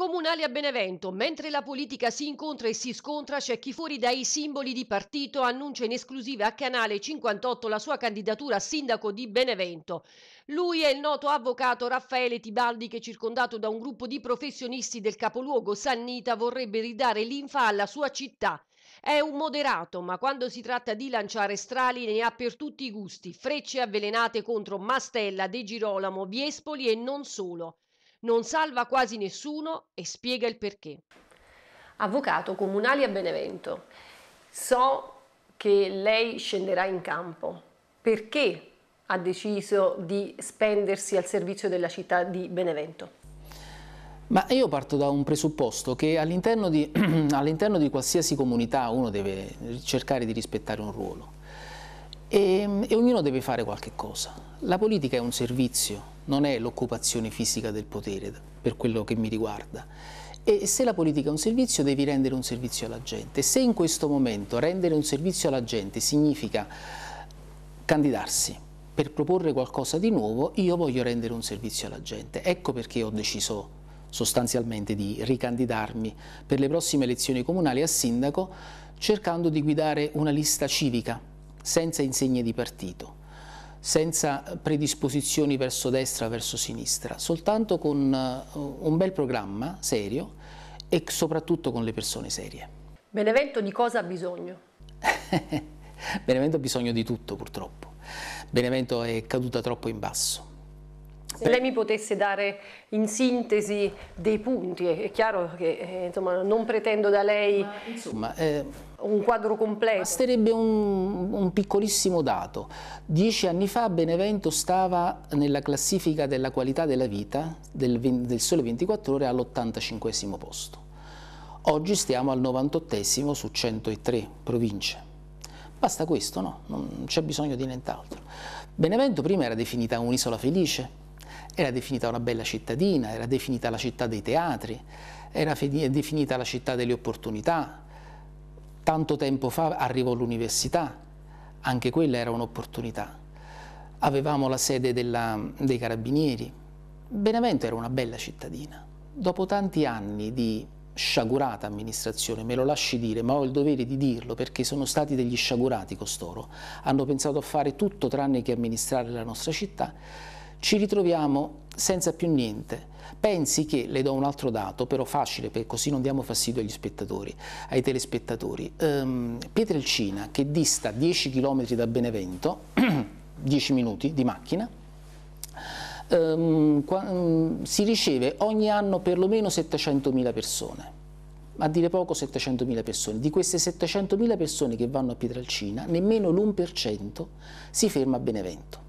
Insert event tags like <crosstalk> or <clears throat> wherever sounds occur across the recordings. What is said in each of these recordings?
Comunali a Benevento, mentre la politica si incontra e si scontra, c'è chi fuori dai simboli di partito annuncia in esclusiva a Canale 58 la sua candidatura a sindaco di Benevento. Lui è il noto avvocato Raffaele Tibaldi che circondato da un gruppo di professionisti del capoluogo Sannita vorrebbe ridare l'infa alla sua città. È un moderato, ma quando si tratta di lanciare strali ne ha per tutti i gusti, frecce avvelenate contro Mastella, De Girolamo, Viespoli e non solo non salva quasi nessuno e spiega il perché. Avvocato comunali a Benevento, so che lei scenderà in campo. Perché ha deciso di spendersi al servizio della città di Benevento? Ma io parto da un presupposto che all'interno di, <clears throat> all di, qualsiasi comunità uno deve cercare di rispettare un ruolo e, ehm, e ognuno deve fare qualche cosa. La politica è un servizio, non è l'occupazione fisica del potere, per quello che mi riguarda. E se la politica è un servizio, devi rendere un servizio alla gente. Se in questo momento rendere un servizio alla gente significa candidarsi per proporre qualcosa di nuovo, io voglio rendere un servizio alla gente. Ecco perché ho deciso sostanzialmente di ricandidarmi per le prossime elezioni comunali a sindaco cercando di guidare una lista civica senza insegne di partito senza predisposizioni verso destra, verso sinistra, soltanto con eh, un bel programma serio e soprattutto con le persone serie. Benevento di cosa ha bisogno? <laughs> Benevento ha bisogno di tutto purtroppo. Benevento è caduta troppo in basso se lei mi potesse dare in sintesi dei punti, è chiaro che eh, insomma, non pretendo da lei Ma, insomma, eh, un quadro completo. Basterebbe un, un, piccolissimo dato. Dieci anni fa Benevento stava nella classifica della qualità della vita del, del Sole 24 Ore all'85 posto. Oggi stiamo al 98 su 103 province. Basta questo, no? Non c'è bisogno di nient'altro. Benevento prima era definita un'isola felice, era definita una bella cittadina, era definita la città dei teatri, era definita la città delle opportunità. Tanto tempo fa arrivò l'università, anche quella era un'opportunità. Avevamo la sede della, dei carabinieri. Benevento era una bella cittadina. Dopo tanti anni di sciagurata amministrazione, me lo lasci dire, ma ho il dovere di dirlo perché sono stati degli sciagurati costoro, hanno pensato a fare tutto tranne che amministrare la nostra città, ci ritroviamo senza più niente. Pensi che, le do un altro dato, però facile, perché così non diamo fastidio agli spettatori, ai telespettatori. Um, ehm, Pietrelcina, che dista 10 km da Benevento, 10 <clears throat> minuti di macchina, um, qua, um, si riceve ogni anno perlomeno 700.000 persone a dire poco 700.000 persone. Di queste 700.000 persone che vanno a Pietralcina, nemmeno l'1% si ferma a Benevento.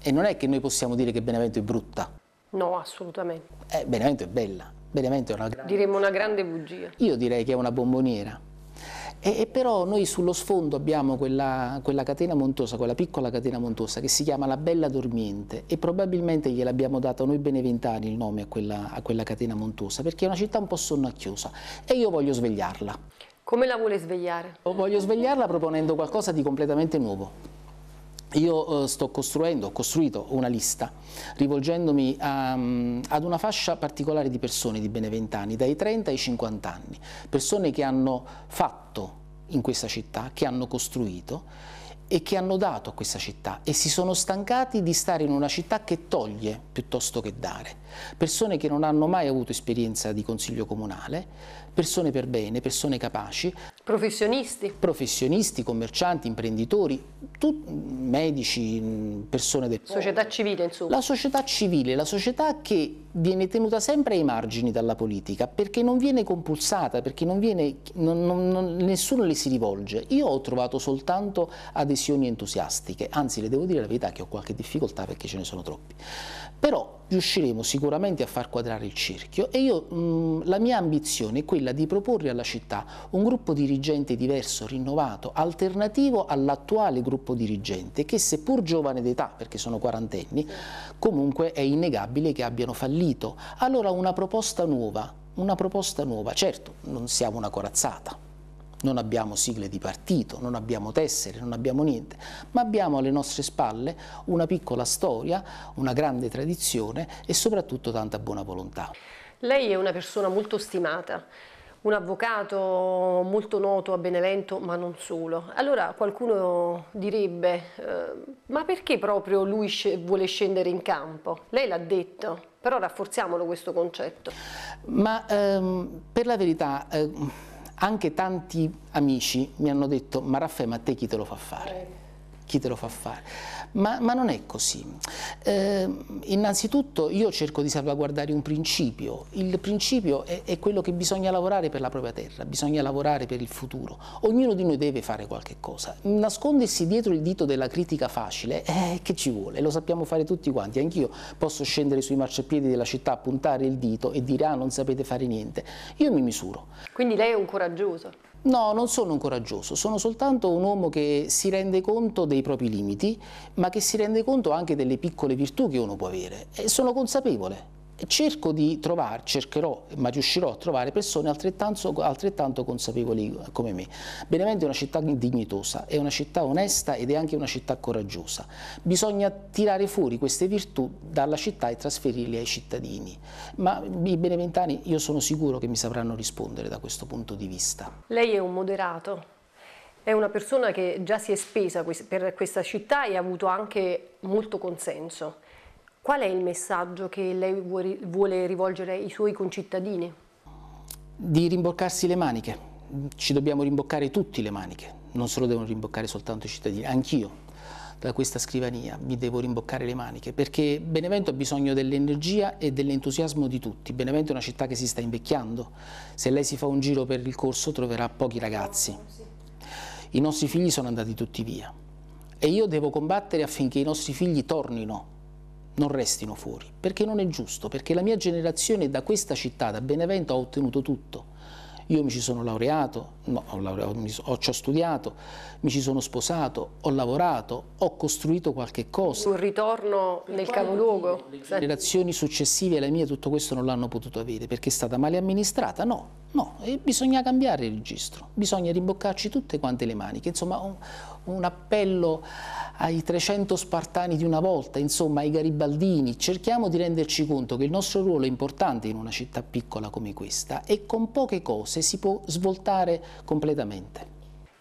E non è che noi possiamo dire che Benevento è brutta. No, assolutamente. Eh, Benevento è bella. Benevento è una grande... Diremmo una grande bugia. Io direi che è una bomboniera. E, e però noi sullo sfondo abbiamo quella, quella, catena montuosa, quella piccola catena montuosa che si chiama la Bella Dormiente e probabilmente gliel'abbiamo data noi beneventani il nome a quella, a quella catena montuosa perché è una città un po' sonnacchiosa e io voglio svegliarla. Come la vuole svegliare? Voglio svegliarla proponendo qualcosa di completamente nuovo. Io eh, sto costruendo, ho costruito una lista rivolgendomi a, ehm, ad una fascia particolare di persone di Beneventani, dai 30 ai 50 anni, persone che hanno fatto in questa città, che hanno costruito e che hanno dato a questa città e si sono stancati di stare in una città che toglie piuttosto che dare. Persone che non hanno mai avuto esperienza di consiglio comunale, persone per bene, persone capaci. Professionisti. Professionisti, commercianti, imprenditori, medici, persone del... Società civile insomma. La società civile, la società che viene tenuta sempre ai margini dalla politica perché non viene compulsata, perché non viene, non, non, nessuno le si rivolge. Io ho trovato soltanto ad esempio adesioni entusiastiche, anzi le devo dire la verità che ho qualche difficoltà perché ce ne sono troppi. Però riusciremo sicuramente a far quadrare il cerchio e io, mh, mm, la mia ambizione è quella di proporre alla città un gruppo dirigente diverso, rinnovato, alternativo all'attuale gruppo dirigente che seppur giovane d'età, perché sono quarantenni, comunque è innegabile che abbiano fallito. Allora una proposta nuova, una proposta nuova, certo non siamo una corazzata, non abbiamo sigle di partito, non abbiamo tessere, non abbiamo niente, ma abbiamo alle nostre spalle una piccola storia, una grande tradizione e soprattutto tanta buona volontà. Lei è una persona molto stimata, un avvocato molto noto a Benevento, ma non solo. Allora qualcuno direbbe, eh, ma perché proprio lui vuole scendere in campo? Lei l'ha detto, però rafforziamolo questo concetto. Ma ehm, per la verità... Eh anche tanti amici mi hanno detto, ma Raffaele ma te chi te lo fa fare? Certo chi te lo fa fare? Ma, ma non è così. Eh, innanzitutto io cerco di salvaguardare un principio. Il principio è, è quello che bisogna lavorare per la propria terra, bisogna lavorare per il futuro. Ognuno di noi deve fare qualche cosa. Nascondersi dietro il dito della critica facile, eh, che ci vuole? Lo sappiamo fare tutti quanti. Anch'io posso scendere sui marciapiedi della città, puntare il dito e dire ah non sapete fare niente. Io mi misuro. Quindi lei è un coraggioso. No, non sono un coraggioso, sono soltanto un uomo che si rende conto dei propri limiti, ma che si rende conto anche delle piccole virtù che uno può avere e sono consapevole cerco di trovare, cercherò, ma riuscirò a trovare persone altrettanto, altrettanto consapevoli come me. Benevento è una città dignitosa, è una città onesta ed è anche una città coraggiosa. Bisogna tirare fuori queste virtù dalla città e trasferirle ai cittadini. Ma i beneventani io sono sicuro che mi sapranno rispondere da questo punto di vista. Lei è un moderato, è una persona che già si è spesa per questa città e ha avuto anche molto consenso. Qual è il messaggio che lei vuole rivolgere ai suoi concittadini? Di rimboccarsi le maniche, ci dobbiamo rimboccare tutti le maniche, non se lo devono rimboccare soltanto i cittadini, anch'io da questa scrivania mi devo rimboccare le maniche perché Benevento ha bisogno dell'energia e dell'entusiasmo di tutti. Benevento è una città che si sta invecchiando, se lei si fa un giro per il corso troverà pochi ragazzi. I nostri figli sono andati tutti via e io devo combattere affinché i nostri figli tornino non restino fuori, perché non è giusto, perché la mia generazione da questa città, da Benevento, ha ottenuto tutto. Io mi ci sono laureato, no, ho, laureato ho, studiato, mi ci sono sposato, ho lavorato, ho costruito qualche cosa. Un ritorno nel capoluogo. Le generazioni successive alla mia tutto questo non l'hanno potuto avere perché è stata male amministrata? No, no, e bisogna cambiare il registro, bisogna rimboccarci tutte quante le maniche. Insomma, un, un appello ai 300 spartani di una volta, insomma ai garibaldini, cerchiamo di renderci conto che il nostro ruolo è importante in una città piccola come questa e con poche cose si può svoltare completamente.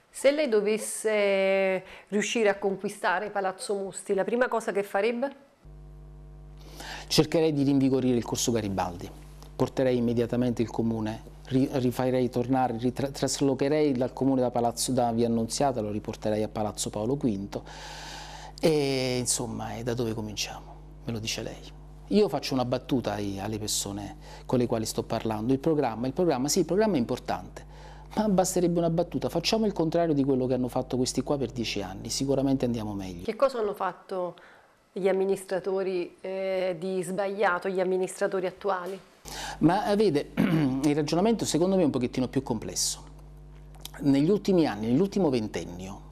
Se lei dovesse riuscire a conquistare Palazzo Musti, la prima cosa che farebbe? Cercherei di rinvigorire il corso Garibaldi, porterei immediatamente il comune rifarei tornare, traslocherei dal comune da, Palazzo, da Via Annunziata, lo riporterei a Palazzo Paolo V e insomma, è da dove cominciamo? Me lo dice lei. Io faccio una battuta ai, alle persone con le quali sto parlando. Il programma, il programma, sì, il programma è importante, ma basterebbe una battuta. Facciamo il contrario di quello che hanno fatto questi qua per dieci anni, sicuramente andiamo meglio. Che cosa hanno fatto gli amministratori eh, di sbagliato, gli amministratori attuali? Ma eh, vede, <clears throat> il ragionamento secondo me è un pochettino più complesso. Negli ultimi anni, nell'ultimo ventennio,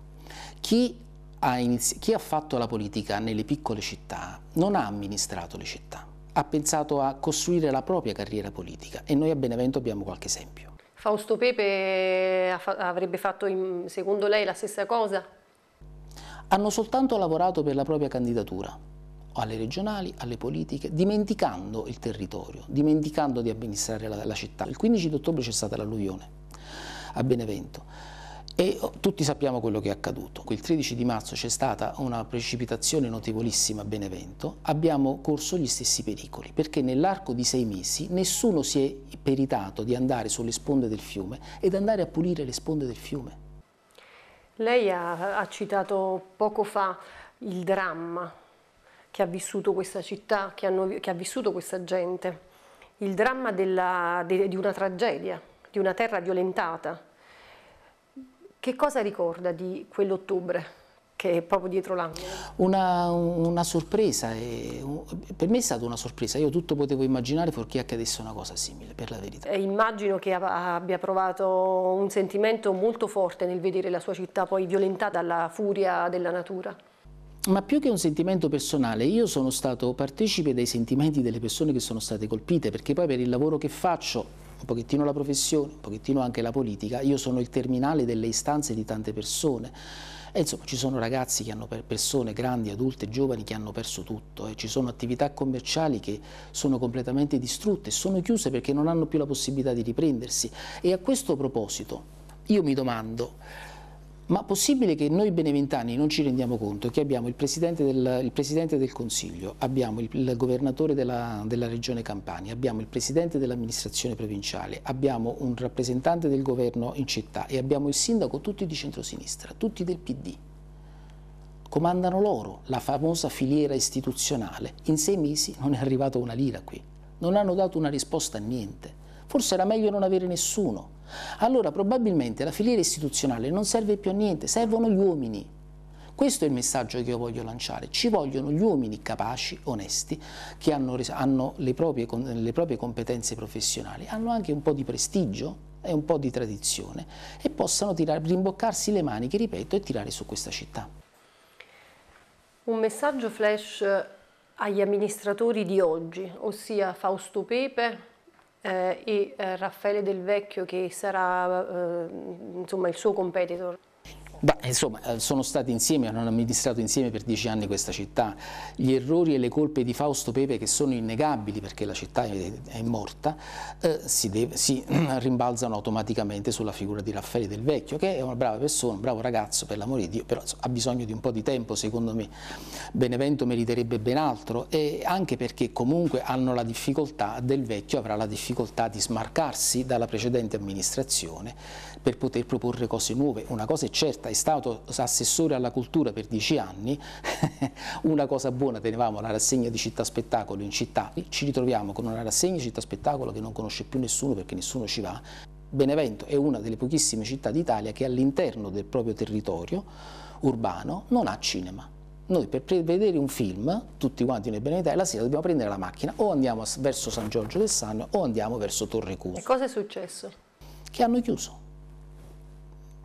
chi ha inizi- chi ha fatto la politica nelle piccole città non ha amministrato le città, ha pensato a costruire la propria carriera politica e noi a Benevento abbiamo qualche esempio. Fausto Pepe avrebbe fatto, secondo lei, la stessa cosa? Hanno soltanto lavorato per la propria candidatura, alle regionali, alle politiche, dimenticando il territorio, dimenticando di amministrare la, la città. Il 15 ottobre c'è stata l'alluvione a Benevento e tutti sappiamo quello che è accaduto. Il 13 di marzo c'è stata una precipitazione notevolissima a Benevento, abbiamo corso gli stessi pericoli perché nell'arco di sei mesi nessuno si è peritato di andare sulle sponde del fiume ed andare a pulire le sponde del fiume. Lei ha, ha citato poco fa il dramma che ha vissuto questa città, che, hanno, che ha vissuto questa gente, il dramma della, de, di una tragedia, di una terra violentata, che cosa ricorda di quell'ottobre? che è proprio dietro l'angolo? Una, una, sorpresa, e, per me è stata una sorpresa, io tutto potevo immaginare fuorché accadesse una cosa simile, per la verità. E immagino che abbia provato un sentimento molto forte nel vedere la sua città poi violentata dalla furia della natura. Ma più che un sentimento personale, io sono stato partecipe dei sentimenti delle persone che sono state colpite, perché poi per il lavoro che faccio un pochettino la professione, un pochettino anche la politica, io sono il terminale delle istanze di tante persone. E insomma ci sono ragazzi che hanno persone grandi, adulte, giovani che hanno perso tutto, e eh. ci sono attività commerciali che sono completamente distrutte, sono chiuse perché non hanno più la possibilità di riprendersi. E a questo proposito io mi domando, ma possibile che noi beneventani non ci rendiamo conto che abbiamo il Presidente del, il Presidente del Consiglio, abbiamo il, il Governatore della, della, Regione Campania, abbiamo il Presidente dell'amministrazione provinciale, abbiamo un rappresentante del Governo in città e abbiamo il Sindaco tutti di centrosinistra, tutti del PD. Comandano loro la famosa filiera istituzionale. In sei mesi non è arrivata una lira qui. Non hanno dato una risposta a niente. Forse era meglio non avere nessuno. Allora probabilmente la filiera istituzionale non serve più a niente, servono gli uomini. Questo è il messaggio che io voglio lanciare. Ci vogliono gli uomini capaci, onesti, che hanno, hanno le, proprie, le proprie competenze professionali, hanno anche un po' di prestigio e un po' di tradizione e possano tirare, rimboccarsi le maniche, ripeto, e tirare su questa città. Un messaggio flash eh, agli amministratori di oggi, ossia Fausto Pepe, eh, e eh, Raffaele Del Vecchio che sarà eh, insomma, il suo competitor. Beh, insomma, eh, sono stati insieme, hanno amministrato insieme per dieci anni questa città. Gli errori e le colpe di Fausto Pepe, che sono innegabili perché la città è, morta, eh, si, deve, si, <clears throat> rimbalzano automaticamente sulla figura di Raffaele Del Vecchio, che è una brava persona, un bravo ragazzo, per l'amore di Dio, però insomma, ha bisogno di un po' di tempo, secondo me. Benevento meriterebbe ben altro, e anche perché comunque hanno la difficoltà, Del Vecchio avrà la difficoltà di smarcarsi dalla precedente amministrazione, per poter proporre cose nuove. Una cosa è certa, è stato assessore alla cultura per dieci anni, <laughs> una cosa buona tenevamo la rassegna di città spettacolo in città, ci ritroviamo con una rassegna di città spettacolo che non conosce più nessuno perché nessuno ci va. Benevento è una delle pochissime città d'Italia che all'interno del proprio territorio urbano non ha cinema. Noi per vedere un film, tutti quanti noi Benevento, eh, la sera dobbiamo prendere la macchina o andiamo verso San Giorgio del Sanno o andiamo verso Torre Cuno. E cosa è successo? Che hanno chiuso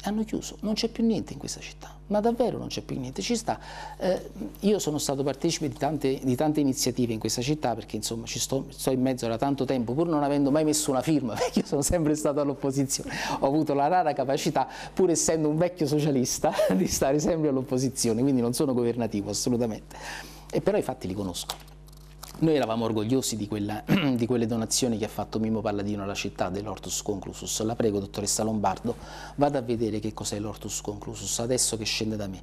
hanno chiuso, non c'è più niente in questa città, ma davvero non c'è più niente, ci sta. Eh, io sono stato partecipe di tante, di tante, iniziative in questa città perché insomma ci sto, sto, in mezzo da tanto tempo, pur non avendo mai messo una firma, <laughs> perché io sono sempre stato all'opposizione, ho avuto la rara capacità, pur essendo un vecchio socialista, <laughs> di stare sempre all'opposizione, quindi non sono governativo assolutamente, e però i fatti li conosco. Noi eravamo orgogliosi di, quella, <clears throat> di, quelle donazioni che ha fatto Mimo Palladino alla città dell'Ortus Conclusus. La prego, dottoressa Lombardo, vada a vedere che cos'è l'Ortus Conclusus adesso che scende da me.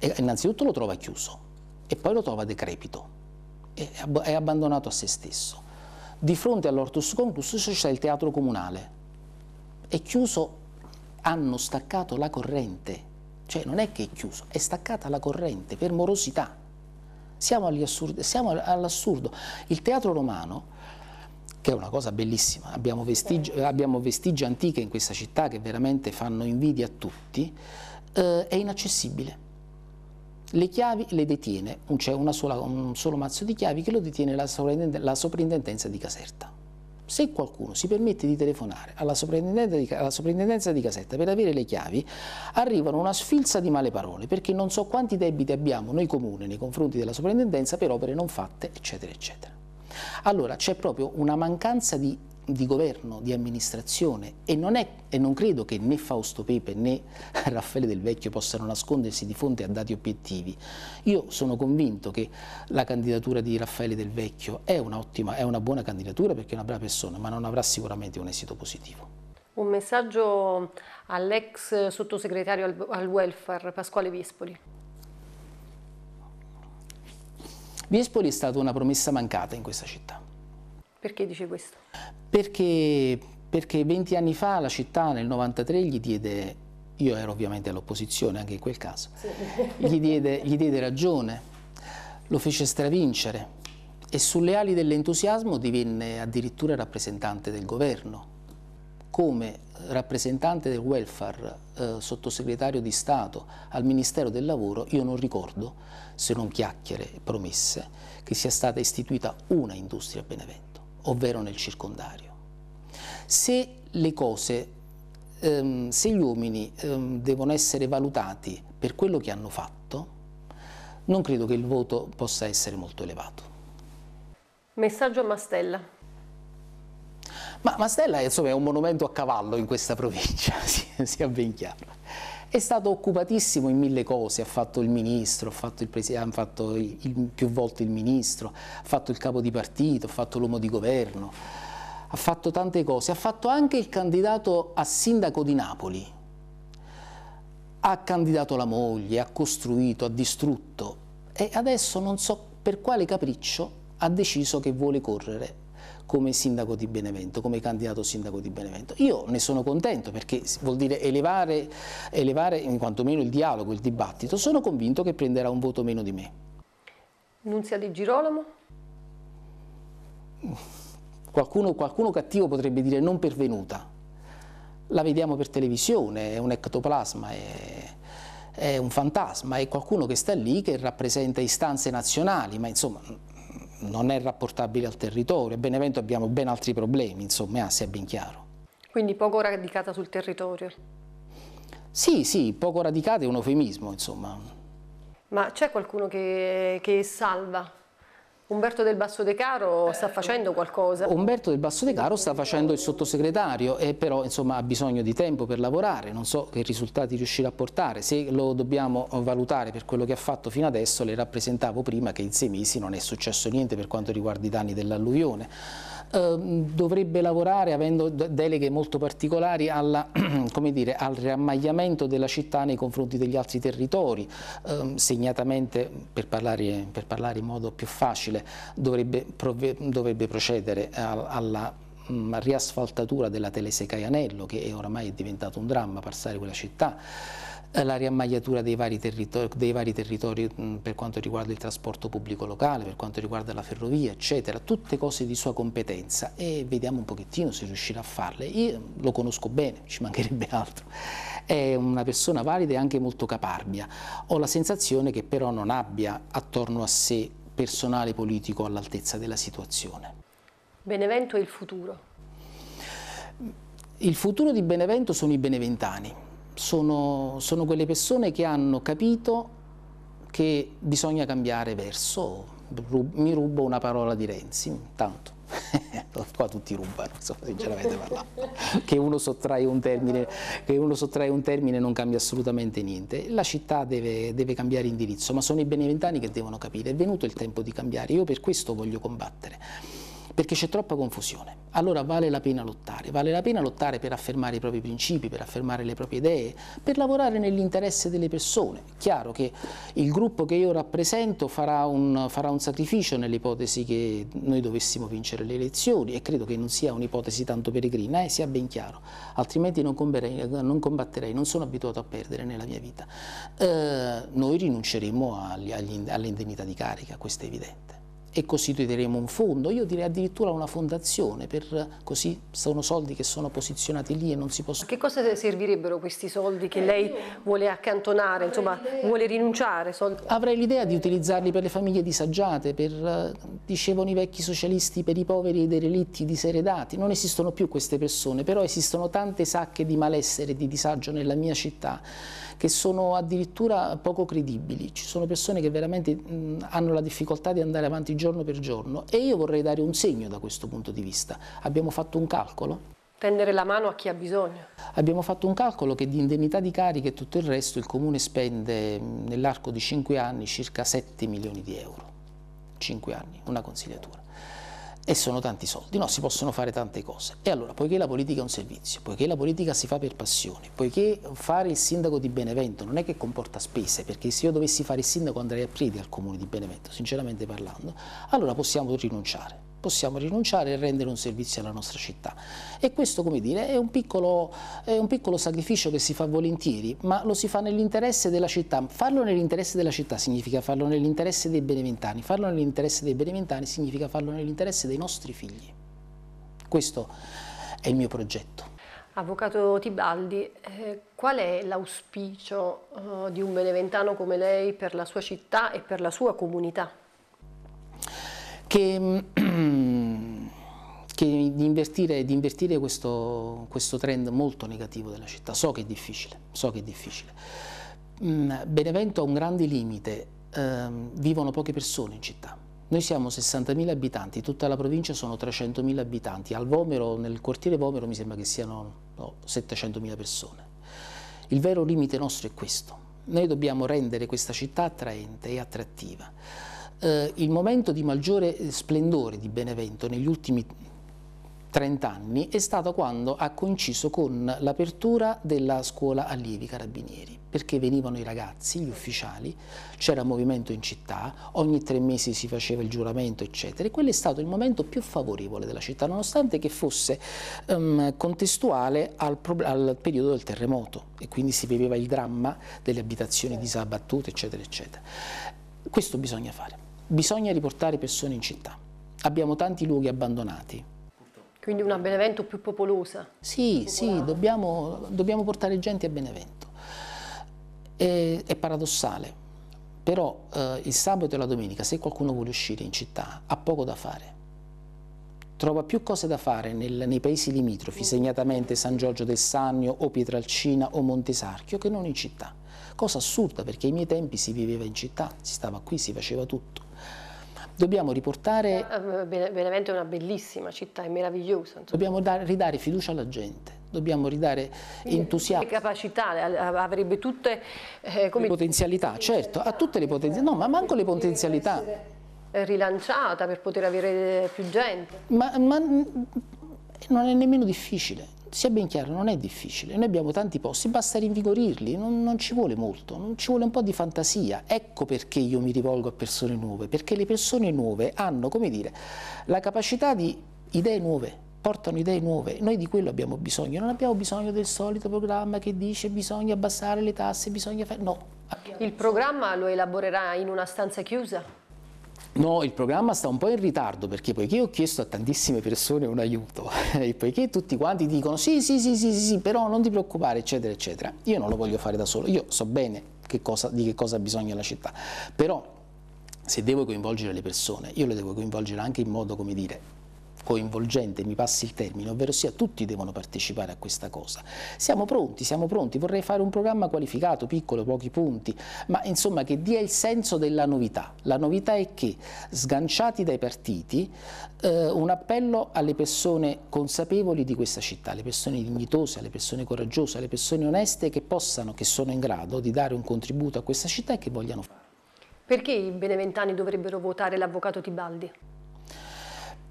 E innanzitutto lo trova chiuso e poi lo trova decrepito, e è abbandonato a se stesso. Di fronte all'Ortus Conclusus c'è il teatro comunale. È chiuso, hanno staccato la corrente. Cioè non è che è chiuso, è staccata la corrente per morosità siamo, assurdi, siamo all'assurdo. Il teatro romano che è una cosa bellissima, abbiamo vestigi, abbiamo vestigi antiche in questa città che veramente fanno invidia a tutti, eh, è inaccessibile. Le chiavi le detiene, c'è un solo mazzo di chiavi che lo detiene la, la soprintendenza di Caserta se qualcuno si permette di telefonare alla soprintendenza di, alla soprintendenza di Casetta per avere le chiavi, arrivano una sfilza di male parole, perché non so quanti debiti abbiamo noi comune nei confronti della soprintendenza per opere non fatte, eccetera, eccetera. Allora c'è proprio una mancanza di di governo, di amministrazione e non, è, e non credo che né Fausto Pepe né <laughs> Raffaele Del Vecchio possano nascondersi di fronte a dati obiettivi. Io sono convinto che la candidatura di Raffaele Del Vecchio è, è una buona candidatura perché è una brava persona, ma non avrà sicuramente un esito positivo. Un messaggio all'ex sottosegretario al, al welfare Pasquale Vispoli. Viespoli è stata una promessa mancata in questa città. Perché dice questo? Perché, perché 20 anni fa la città nel 93 gli diede, io ero ovviamente all'opposizione anche in quel caso, sì. gli, diede, gli diede ragione, lo fece stravincere e sulle ali dell'entusiasmo divenne addirittura rappresentante del governo. Come rappresentante del welfare, eh, sottosegretario di Stato al Ministero del Lavoro, io non ricordo, se non chiacchiere e promesse, che sia stata istituita una industria a Benevento ovvero nel circondario. Se le cose, ehm, se gli uomini ehm, devono essere valutati per quello che hanno fatto, non credo che il voto possa essere molto elevato. Messaggio a Mastella. Ma Mastella insomma, è un monumento a cavallo in questa provincia, <laughs> sia ben chiaro. È stato occupatissimo in mille cose, ha fatto il ministro, ha fatto, il ha fatto il, più volte il ministro, ha fatto il capo di partito, ha fatto l'uomo di governo, ha fatto tante cose, ha fatto anche il candidato a sindaco di Napoli, ha candidato la moglie, ha costruito, ha distrutto e adesso non so per quale capriccio ha deciso che vuole correre come sindaco di Benevento, come candidato sindaco di Benevento. Io ne sono contento perché vuol dire elevare, elevare quantomeno il dialogo, il dibattito. Sono convinto che prenderà un voto meno di me. Nunzia Di Girolamo? Qualcuno, qualcuno cattivo potrebbe dire non pervenuta. La vediamo per televisione, è un ectoplasma, è è un fantasma, è qualcuno che sta lì, che rappresenta istanze nazionali, ma insomma non è rapportabile al territorio. A Benevento abbiamo ben altri problemi, insomma, ah, sia ben chiaro. Quindi poco radicata sul territorio? Sì, sì, poco radicata è un eufemismo, insomma. Ma c'è qualcuno che, che salva Umberto del Basso De Caro sta eh, facendo qualcosa? Umberto del Basso De Caro sta facendo il sottosegretario e però insomma, ha bisogno di tempo per lavorare, non so che risultati riuscirà a portare, se lo dobbiamo valutare per quello che ha fatto fino adesso le rappresentavo prima che in sei mesi non è successo niente per quanto riguarda i danni dell'alluvione. Ehm, dovrebbe lavorare, avendo deleghe molto particolari, alla, <clears throat> dire, al riammagliamento della città nei confronti degli altri territori, ehm, segnatamente, per parlare, per parlare in modo più facile, dovrebbe, dovrebbe procedere alla mm, riasfaltatura della Telese Caianello che oramai è diventato un dramma passare quella città eh, la riammaiatura dei vari, dei vari territori per quanto riguarda il trasporto pubblico locale, per quanto riguarda la ferrovia, eccetera, tutte cose di sua competenza e vediamo un pochettino se riuscirà a farle. Io lo conosco bene, ci mancherebbe <laughs> altro. È una persona valida e anche molto caparbia. Ho la sensazione che però non abbia attorno a sé personale politico all'altezza della situazione. Benevento e il futuro? Il futuro di Benevento sono i beneventani sono, sono quelle persone che hanno capito che bisogna cambiare verso, mi rubo una parola di Renzi, tanto. <laughs> qua tutti rubano, sinceramente parlando, che uno, sottrae un termine, che uno sottrae un termine non cambia assolutamente niente. La città deve, deve cambiare indirizzo, ma sono i beneventani che devono capire, è venuto il tempo di cambiare, io per questo voglio combattere perché c'è troppa confusione. Allora vale la pena lottare, vale la pena lottare per affermare i propri principi, per affermare le proprie idee, per lavorare nell'interesse delle persone. È chiaro che il gruppo che io rappresento farà un, farà un sacrificio nell'ipotesi che noi dovessimo vincere le elezioni e credo che non sia un'ipotesi tanto peregrina, eh, sia ben chiaro, altrimenti non, non combatterei, non sono abituato a perdere nella mia vita. Eh, noi rinunceremo all'indennità di carica, questo è evidente e costituiremo un fondo, io direi addirittura una fondazione, per così sono soldi che sono posizionati lì e non si possono... A Che cosa servirebbero questi soldi che eh, lei vuole accantonare, insomma vuole rinunciare? Soldi? Avrei l'idea di utilizzarli per le famiglie disagiate, per, dicevano i vecchi socialisti, per i poveri e i derelitti diseredati, non esistono più queste persone, però esistono tante sacche di malessere e di disagio nella mia città che sono addirittura poco credibili, ci sono persone che veramente mh, hanno la difficoltà di andare avanti giorno per giorno e io vorrei dare un segno da questo punto di vista. Abbiamo fatto un calcolo? Tendere la mano a chi ha bisogno. Abbiamo fatto un calcolo che di indennità di cariche e tutto il resto il Comune spende nell'arco di 5 anni circa 7 milioni di euro. 5 anni, una consigliatura e sono tanti soldi, no, si possono fare tante cose. E allora, poiché la politica è un servizio, poiché la politica si fa per passione, poiché fare il sindaco di Benevento non è che comporta spese, perché se io dovessi fare il sindaco andrei a piedi al comune di Benevento, sinceramente parlando, allora possiamo rinunciare possiamo rinunciare e rendere un servizio alla nostra città. E questo, come dire, è un piccolo, è un piccolo sacrificio che si fa volentieri, ma lo si fa nell'interesse della città. Farlo nell'interesse della città significa farlo nell'interesse dei beneventani, farlo nell'interesse dei beneventani significa farlo nell'interesse dei nostri figli. Questo è il mio progetto. Avvocato Tibaldi, eh, qual è l'auspicio eh, di un beneventano come lei per la sua città e per la sua comunità? che, <clears throat> che di, investire, di investire, questo, questo trend molto negativo della città. So che è difficile, so che è difficile. Mm, Benevento ha un grande limite, eh, vivono poche persone in città. Noi siamo 60.000 abitanti, tutta la provincia sono 300.000 abitanti, al Vomero, nel quartiere Vomero mi sembra che siano no, 700.000 persone. Il vero limite nostro è questo, noi dobbiamo rendere questa città attraente e attrattiva eh, il momento di maggiore eh, splendore di Benevento negli ultimi 30 anni è stato quando ha coinciso con l'apertura della scuola allievi carabinieri, perché venivano i ragazzi, gli ufficiali, c'era movimento in città, ogni tre mesi si faceva il giuramento, eccetera, e quello è stato il momento più favorevole della città, nonostante che fosse um, contestuale al, al, periodo del terremoto, e quindi si viveva il dramma delle abitazioni certo. disabattute, eccetera, eccetera. Questo bisogna fare. Bisogna riportare persone in città. Abbiamo tanti luoghi abbandonati. Quindi una Benevento più popolosa. Sì, più sì, dobbiamo, dobbiamo, portare gente a Benevento. È, è paradossale, però eh, il sabato e la domenica, se qualcuno vuole uscire in città, ha poco da fare trova più cose da fare nel, nei paesi limitrofi, mm. segnatamente San Giorgio del Sannio o Pietralcina o Montesarchio, che non in città. Cosa assurda perché ai miei tempi si viveva in città, si stava qui, si faceva tutto. Dobbiamo riportare... Benevento eh, eh, è una bellissima città, è meravigliosa. Dobbiamo dare, ridare fiducia alla gente, dobbiamo ridare entusiasmo. Le capacità, avrebbe tutte... Eh, come... Le potenzialità, certo, ha tutte le potenzialità, certo. no, ma manco le potenzialità. Rilanciata per poter avere più gente. Ma, ma non è nemmeno difficile, sia ben chiaro, non è difficile. Noi abbiamo tanti posti, basta rinvigorirli, non, non, ci vuole molto, non ci vuole un po' di fantasia. Ecco perché io mi rivolgo a persone nuove, perché le persone nuove hanno, come dire, la capacità di idee nuove, portano idee nuove. Noi di quello abbiamo bisogno, non abbiamo bisogno del solito programma che dice bisogna abbassare le tasse, bisogna fare... No. Il programma lo elaborerà in una stanza chiusa? No, il programma sta un po' in ritardo perché poiché ho chiesto a tantissime persone un aiuto <laughs> e poiché tutti quanti dicono sì, sì, sì, sì, sì, sì, però non ti preoccupare, eccetera, eccetera, io non lo voglio fare da solo, io so bene che cosa, di che cosa ha bisogno la città, però se devo coinvolgere le persone, io le devo coinvolgere anche in modo, come dire, coinvolgente, mi passi il termine, ovvero sia tutti devono partecipare a questa cosa. Siamo pronti, siamo pronti, vorrei fare un programma qualificato, piccolo, pochi punti, ma insomma che dia il senso della novità. La novità è che, sganciati dai partiti, eh, un appello alle persone consapevoli di questa città, alle persone dignitose, alle persone coraggiose, alle persone oneste che possano, che sono in grado di dare un contributo a questa città e che vogliano fare. Perché i beneventani dovrebbero votare l'avvocato Tibaldi?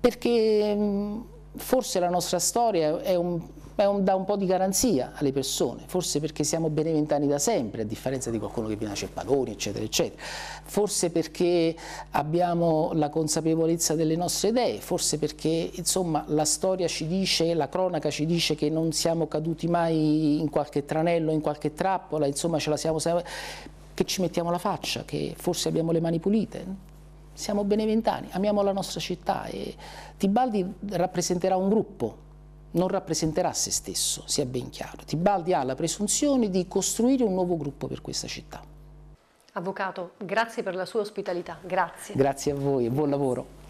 perché mm, forse la nostra storia è un, è un, dà un po' di garanzia alle persone, forse perché siamo beneventani da sempre, a differenza di qualcuno che viene a palloni, eccetera, eccetera, forse perché abbiamo la consapevolezza delle nostre idee, forse perché insomma, la storia ci dice, la cronaca ci dice che non siamo caduti mai in qualche tranello, in qualche trappola, insomma ce la siamo sempre, che ci mettiamo la faccia, che forse abbiamo le mani pulite. Siamo beneventani, amiamo la nostra città e Tibaldi rappresenterà un gruppo, non rappresenterà se stesso, sia ben chiaro. Tibaldi ha la presunzione di costruire un nuovo gruppo per questa città. Avvocato, grazie per la sua ospitalità, grazie. Grazie a voi e buon lavoro.